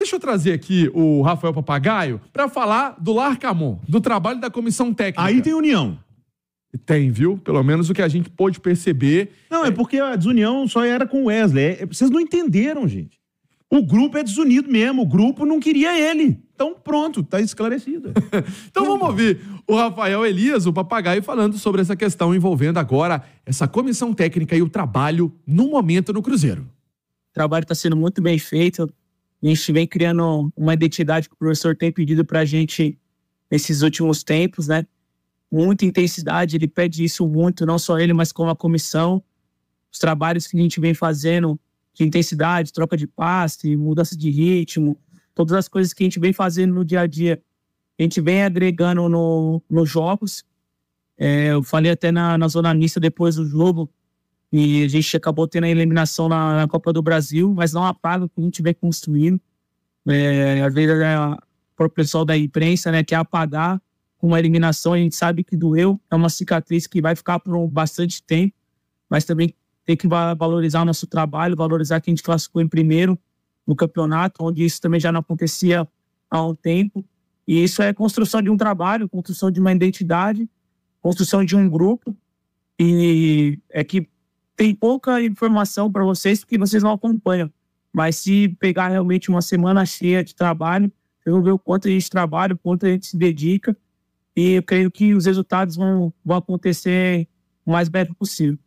Deixa eu trazer aqui o Rafael Papagaio para falar do Larcamon, do trabalho da comissão técnica. Aí tem união. Tem, viu? Pelo menos o que a gente pôde perceber. Não, é, é porque a desunião só era com o Wesley. É, é vocês não entenderam, gente. O grupo é desunido mesmo. O grupo não queria ele. Então, pronto, tá esclarecido. então, vamos ouvir o Rafael Elias, o papagaio, falando sobre essa questão envolvendo agora essa comissão técnica e o trabalho no momento no Cruzeiro. O trabalho está sendo muito bem feito a gente vem criando uma identidade que o professor tem pedido para a gente nesses últimos tempos, né? Muita intensidade, ele pede isso muito, não só ele, mas como a comissão. Os trabalhos que a gente vem fazendo de intensidade, troca de passe, mudança de ritmo, todas as coisas que a gente vem fazendo no dia a dia, a gente vem agregando no, nos jogos. É, eu falei até na, na zona mista depois do jogo, e a gente acabou tendo a eliminação na, na Copa do Brasil, mas não apaga o que a gente vem construindo. É, às vezes, é, para o pessoal da imprensa, né, quer apagar com uma eliminação, a gente sabe que doeu, é uma cicatriz que vai ficar por bastante tempo, mas também tem que valorizar o nosso trabalho, valorizar que a gente classificou em primeiro no campeonato, onde isso também já não acontecia há um tempo. E isso é construção de um trabalho, construção de uma identidade, construção de um grupo. E é que tem pouca informação para vocês porque vocês não acompanham. Mas se pegar realmente uma semana cheia de trabalho, vocês vão ver o quanto a gente trabalha, o quanto a gente se dedica. E eu creio que os resultados vão, vão acontecer o mais breve possível.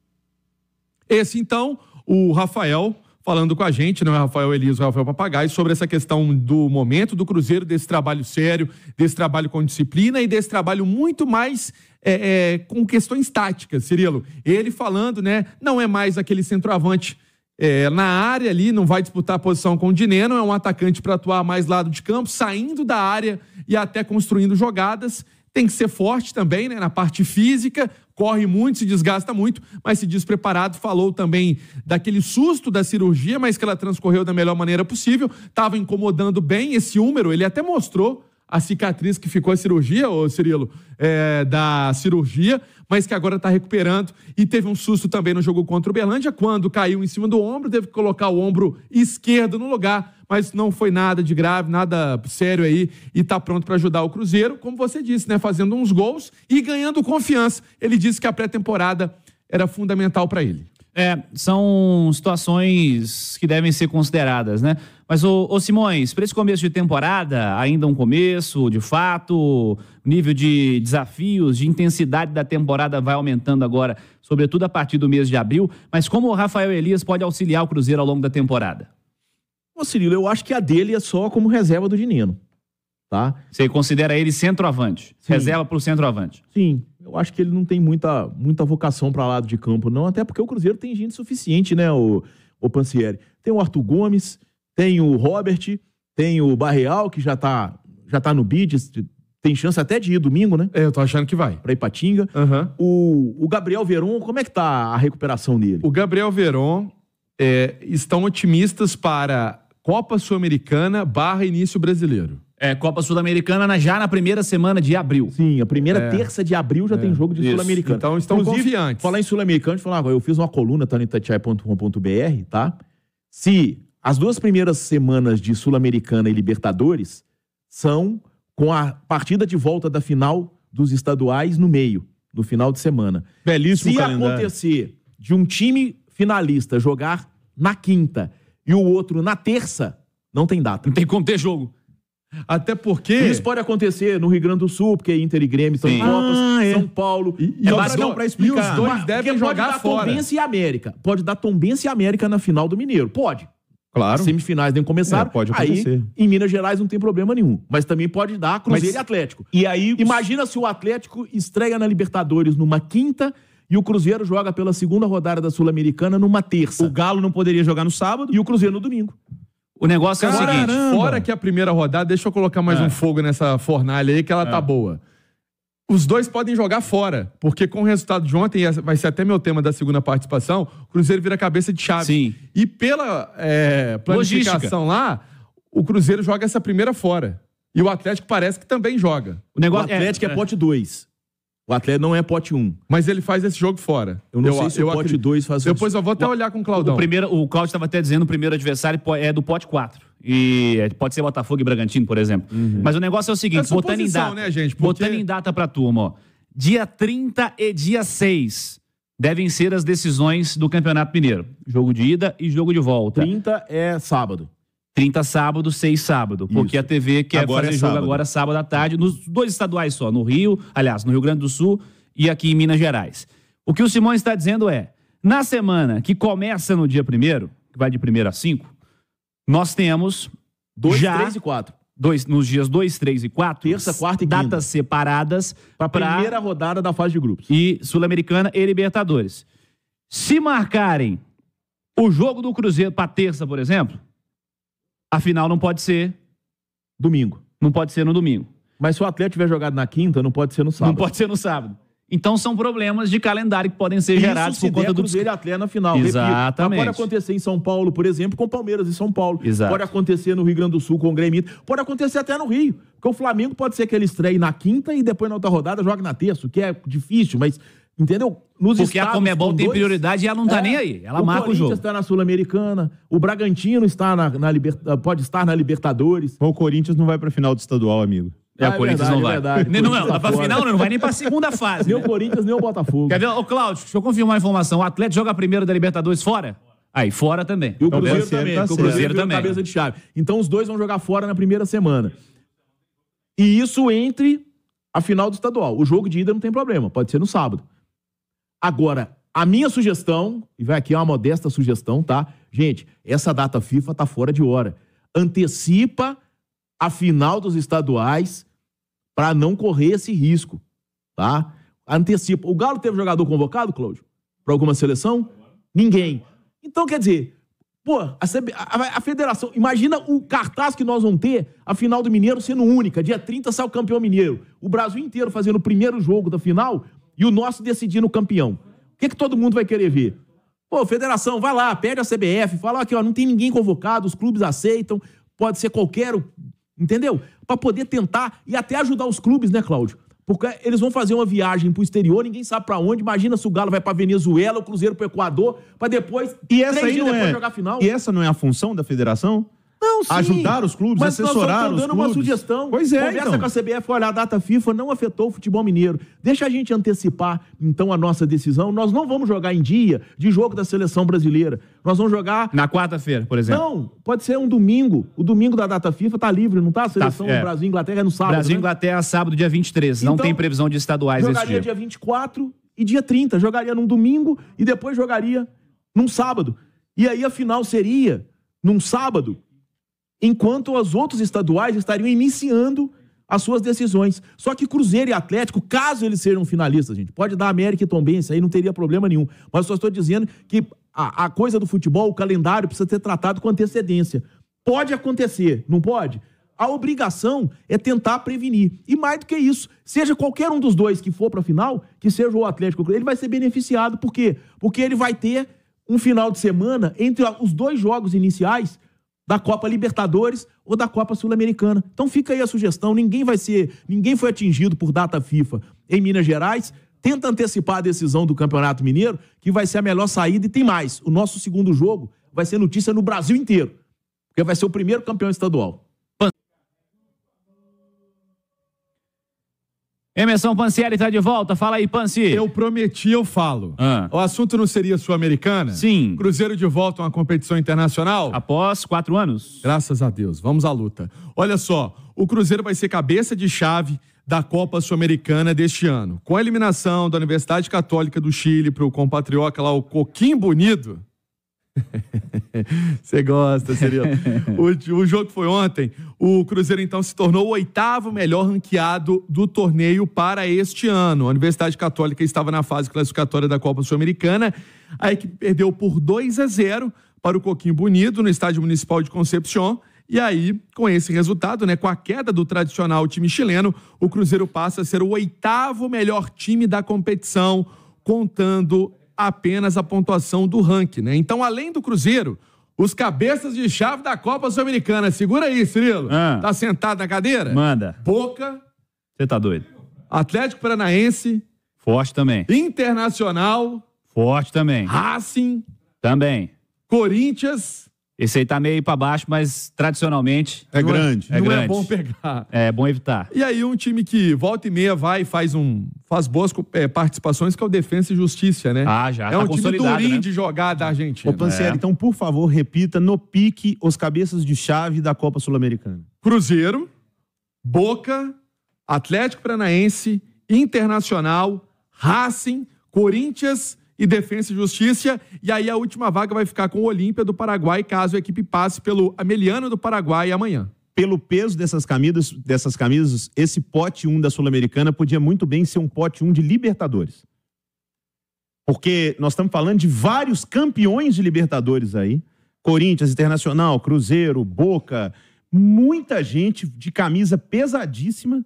Esse, então, o Rafael falando com a gente, não é Rafael Elias, é Rafael Papagai, sobre essa questão do momento do Cruzeiro, desse trabalho sério, desse trabalho com disciplina e desse trabalho muito mais é, é, com questões táticas, Cirilo. Ele falando, né, não é mais aquele centroavante é, na área ali, não vai disputar a posição com o Dineno, é um atacante para atuar mais lado de campo, saindo da área e até construindo jogadas. Tem que ser forte também, né, na parte física, corre muito, se desgasta muito, mas se diz preparado. Falou também daquele susto da cirurgia, mas que ela transcorreu da melhor maneira possível. Estava incomodando bem esse número, ele até mostrou a cicatriz que ficou a cirurgia, ô Cirilo, é, da cirurgia, mas que agora está recuperando. E teve um susto também no jogo contra o Berlândia, quando caiu em cima do ombro, teve que colocar o ombro esquerdo no lugar, mas não foi nada de grave, nada sério aí, e está pronto para ajudar o Cruzeiro, como você disse, né? Fazendo uns gols e ganhando confiança. Ele disse que a pré-temporada era fundamental para ele. É, são situações que devem ser consideradas, né? Mas, ô, Simões, para esse começo de temporada, ainda um começo, de fato, nível de desafios, de intensidade da temporada vai aumentando agora, sobretudo a partir do mês de abril. Mas como o Rafael Elias pode auxiliar o Cruzeiro ao longo da temporada? Ô, Cirilo, eu acho que a dele é só como reserva do Dinino, tá? Você considera ele centroavante, Sim. reserva para o centroavante? Sim, eu acho que ele não tem muita, muita vocação para lado de campo, não, até porque o Cruzeiro tem gente suficiente, né, o, o Pancieri. Tem o Arthur Gomes, tem o Robert, tem o Barreal, que já tá, já tá no bid, tem chance até de ir domingo, né? É, eu tô achando que vai. Pra Ipatinga. Uhum. O, o Gabriel Veron, como é que tá a recuperação dele? O Gabriel Veron é, estão otimistas para Copa Sul-Americana barra início brasileiro. É, Copa Sul-Americana já na primeira semana de abril. Sim, a primeira é. terça de abril já é. tem jogo de Sul-Americana. Então estão Inclusive, confiantes. Falar em Sul-Americana, falar, eu fiz uma coluna tá no itatiai.com.br, tá? Se as duas primeiras semanas de Sul-Americana e Libertadores são com a partida de volta da final dos estaduais no meio, no final de semana. Belíssimo Se calendário. acontecer de um time finalista jogar na quinta e o outro na terça, não tem data. Não tem como ter jogo. Até porque. Isso pode acontecer no Rio Grande do Sul, porque Inter e Grêmio são Copas, ah, é. São Paulo. E, e é bastante para explicar. E os dois Mas, devem jogar pode dar fora. Tombense e América. Pode dar Tombense e América na final do Mineiro. Pode. Claro. As semifinais nem começaram. É, pode acontecer. Aí, em Minas Gerais não tem problema nenhum. Mas também pode dar Cruzeiro Mas, e Atlético. E aí. Imagina se o Atlético estreia na Libertadores numa quinta e o Cruzeiro joga pela segunda rodada da Sul-Americana numa terça. O Galo não poderia jogar no sábado. E o Cruzeiro no domingo. O negócio Caramba. é o seguinte: fora que a primeira rodada, deixa eu colocar mais é. um fogo nessa fornalha aí que ela tá é. tá boa. Os dois podem jogar fora, porque com o resultado de ontem, vai ser até meu tema da segunda participação, o Cruzeiro vira cabeça de chave. Sim. E pela é, planificação Logística. lá, o Cruzeiro joga essa primeira fora. E o Atlético parece que também joga. O, negócio, o é- Atlético é, é pote 2. O Atlético não é pote 1. Mas ele faz esse jogo fora. Eu não eu, sei se eu o pote 2 faz Depois eu vou até o, olhar com o Claudão. O, primeiro, o Claudio estava até dizendo o primeiro adversário é do pote 4. E é, pode ser Botafogo e Bragantino, por exemplo. Uhum. Mas o negócio é o seguinte: é botando em data. Né, gente? Porque... Botando em data pra turma, ó. Dia 30 e dia 6 devem ser as decisões do Campeonato Mineiro. Jogo de ida e jogo de volta. 30 é sábado. 30 sábado, 6 sábado. Porque Isso. a TV quer agora fazer é jogo agora sábado à tarde, nos dois estaduais só, no Rio, aliás, no Rio Grande do Sul e aqui em Minas Gerais. O que o Simões está dizendo é: na semana que começa no dia primeiro, que vai de 1 a 5, nós temos. 2, 3 e 4. Dois, nos dias 2, 3 e 4. Terça, quarta e quinta. Datas separadas. Para a primeira rodada da fase de grupos. E Sul-Americana e Libertadores. Se marcarem o jogo do Cruzeiro para terça, por exemplo, a final não pode ser domingo. Não pode ser no domingo. Mas se o atleta tiver jogado na quinta, não pode ser no sábado. Não pode ser no sábado. Então são problemas de calendário que podem ser Isso gerados se por conta do Cruzeiro e Atlético na final. Tá, Exatamente. pode acontecer em São Paulo, por exemplo, com Palmeiras e São Paulo. Exato. Pode acontecer no Rio Grande do Sul com o Grêmio. Pode acontecer até no Rio. Porque o Flamengo pode ser que ele estreie na quinta e depois na outra rodada jogue na terça, o que é difícil, mas Entendeu? Nos Porque a Comebol tem dois, prioridade e ela não tá é, nem aí. Ela marca o jogo. O Corinthians está na Sul-Americana, o Bragantino está na, na Liberta, pode estar na Libertadores. O Corinthians não vai para final do estadual, amigo. É, ah, o é Corinthians verdade, não é vai. Verdade, nem, não, tá pra final não, não vai nem pra segunda fase. nem o né? Corinthians, nem o Botafogo. Quer ver? Ô, Cláudio, deixa eu confirmar a informação. O Atlético joga primeiro da Libertadores fora? Aí, fora também. E o então, Cruzeiro também. Tá o Cruzeiro também. Cabeça de chave. Então, os dois vão jogar fora na primeira semana. E isso entre a final do estadual. O jogo de ida não tem problema, pode ser no sábado. Agora, a minha sugestão, e vai aqui é uma modesta sugestão, tá? Gente, essa data FIFA tá fora de hora. Antecipa a final dos estaduais para não correr esse risco, tá? Antecipa. O Galo teve jogador convocado, Cláudio? Para alguma seleção? Ninguém. Então, quer dizer, Pô, a, a, a, federação, imagina o cartaz que nós vamos ter, a final do Mineiro sendo única. Dia 30 sai o campeão mineiro. O Brasil inteiro fazendo o primeiro jogo da final e o nosso decidindo o campeão. O que, que todo mundo vai querer ver? Pô, federação, vai lá, pede a CBF, fala aqui, ó, não tem ninguém convocado, os clubes aceitam, pode ser qualquer, entendeu? Para poder tentar e até ajudar os clubes, né, Cláudio? Porque eles vão fazer uma viagem pro exterior, ninguém sabe para onde. Imagina se o Galo vai para Venezuela, o Cruzeiro pro Equador, para depois, e essa aí não é, jogar final. E essa não é a função da federação? Não, sim. Ajudar os clubes, Mas assessorar nós os dando uma sugestão. Pois é, Conversa então. com a CBF, olha, a data FIFA não afetou o futebol mineiro. Deixa a gente antecipar, então, a nossa decisão. Nós não vamos jogar em dia de jogo da seleção brasileira. Nós vamos jogar... Na quarta-feira, por exemplo. Não, pode ser um domingo. O domingo da data FIFA está livre, não está? A tá, seleção tá, é. Brasil Inglaterra é no sábado, Brasil né? Inglaterra, sábado, dia 23. Então, não tem previsão de estaduais esse dia. Jogaria dia 24 e dia 30. Jogaria num domingo e depois jogaria num sábado. E aí a final seria num sábado enquanto as outros estaduais estariam iniciando as suas decisões. Só que Cruzeiro e Atlético, caso eles sejam finalistas, gente, pode dar América e Tombense, aí não teria problema nenhum. Mas só estou dizendo que a, a coisa do futebol, o calendário, precisa ser tratado com antecedência. Pode acontecer, não pode? A obrigação é tentar prevenir. E mais do que isso, seja qualquer um dos dois que for para a final, que seja o Atlético, ele vai ser beneficiado. Por quê? Porque ele vai ter um final de semana entre os dois jogos iniciais da Copa Libertadores ou da Copa Sul-Americana. Então fica aí a sugestão, ninguém vai ser, ninguém foi atingido por data FIFA em Minas Gerais. Tenta antecipar a decisão do Campeonato Mineiro, que vai ser a melhor saída e tem mais. O nosso segundo jogo vai ser notícia no Brasil inteiro, porque vai ser o primeiro campeão estadual. Emerson Pancieri está de volta. Fala aí, Panci. Eu prometi, eu falo. Ah. O assunto não seria Sul-Americana? Sim. Cruzeiro de volta a uma competição internacional? Após quatro anos. Graças a Deus. Vamos à luta. Olha só, o Cruzeiro vai ser cabeça de chave da Copa Sul-Americana deste ano. Com a eliminação da Universidade Católica do Chile para o compatriota lá, o Coquim Bonito, Você gosta, seria. O, o, jogo foi ontem. O Cruzeiro então se tornou o oitavo melhor ranqueado do torneio para este ano. A Universidade Católica estava na fase classificatória da Copa Sul-Americana. A equipe perdeu por 2 a 0 para o Coquinho Bonito no Estádio Municipal de Concepción. E aí, com esse resultado, né, com a queda do tradicional time chileno, o Cruzeiro passa a ser o oitavo melhor time da competição, contando apenas a pontuação do ranking, né? Então, além do Cruzeiro, os cabeças de chave da Copa Sul-Americana. Segura aí, Cirilo. Ah. Tá sentado na cadeira? Manda. Boca. Você tá doido. Atlético Paranaense. Forte também. Internacional. Forte também. Racing. Também. Corinthians. Esse aí tá meio para baixo, mas tradicionalmente. É, é grande. É, é não grande. é bom pegar. É bom evitar. E aí, um time que volta e meia vai e faz, um, faz boas é, participações, que é o Defensa e Justiça, né? Ah, já. É tá um time durinho né? de jogar da Argentina. Ô, Pancieri, é. então, por favor, repita no pique os cabeças de chave da Copa Sul-Americana: Cruzeiro, Boca, Atlético Paranaense, Internacional, Racing, Corinthians e Defensa e Justiça. E aí a última vaga vai ficar com o Olímpia do Paraguai, caso a equipe passe pelo Ameliano do Paraguai amanhã. Pelo peso dessas camisas, dessas camisas, esse pote 1 da Sul-Americana podia muito bem ser um pote 1 de Libertadores. Porque nós estamos falando de vários campeões de Libertadores aí. Corinthians, Internacional, Cruzeiro, Boca, muita gente de camisa pesadíssima.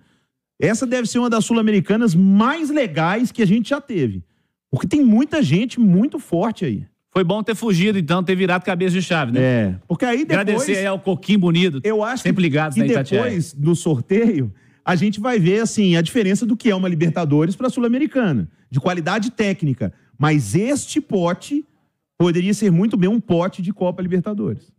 Essa deve ser uma das sul-americanas mais legais que a gente já teve. Porque tem muita gente muito forte aí. Foi bom ter fugido, então, ter virado cabeça de chave, né? É. Porque aí depois. Agradecer aí ao Coquinho Bonito. Eu acho sempre que, ligado que na depois do sorteio, a gente vai ver, assim, a diferença do que é uma Libertadores para a Sul-Americana. De qualidade técnica. Mas este pote poderia ser muito bem um pote de Copa Libertadores.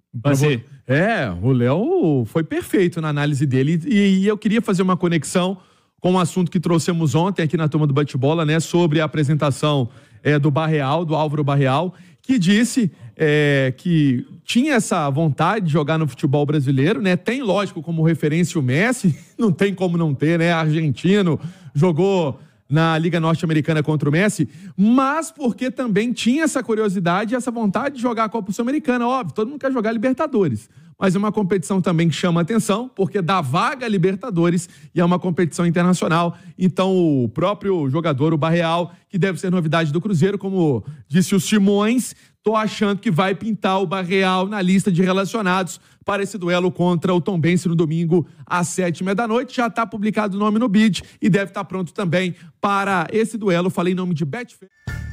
É, o Léo foi perfeito na análise dele. E, e eu queria fazer uma conexão com um assunto que trouxemos ontem aqui na turma do bate-bola, né? Sobre a apresentação é, do Barreal, do Álvaro Barreal, que disse é, que tinha essa vontade de jogar no futebol brasileiro, né? Tem, lógico, como referência o Messi, não tem como não ter, né? Argentino, jogou na Liga Norte-Americana contra o Messi, mas porque também tinha essa curiosidade e essa vontade de jogar a Copa Sul-Americana. Óbvio, todo mundo quer jogar Libertadores. Mas é uma competição também que chama atenção, porque dá vaga a Libertadores e é uma competição internacional. Então, o próprio jogador, o Barreal, que deve ser novidade do Cruzeiro, como disse o Simões, Tô achando que vai pintar o Barreal na lista de relacionados para esse duelo contra o Tom Tombense no domingo às sete e meia da noite. Já está publicado o nome no bid e deve estar tá pronto também para esse duelo. Falei em nome de Betfair.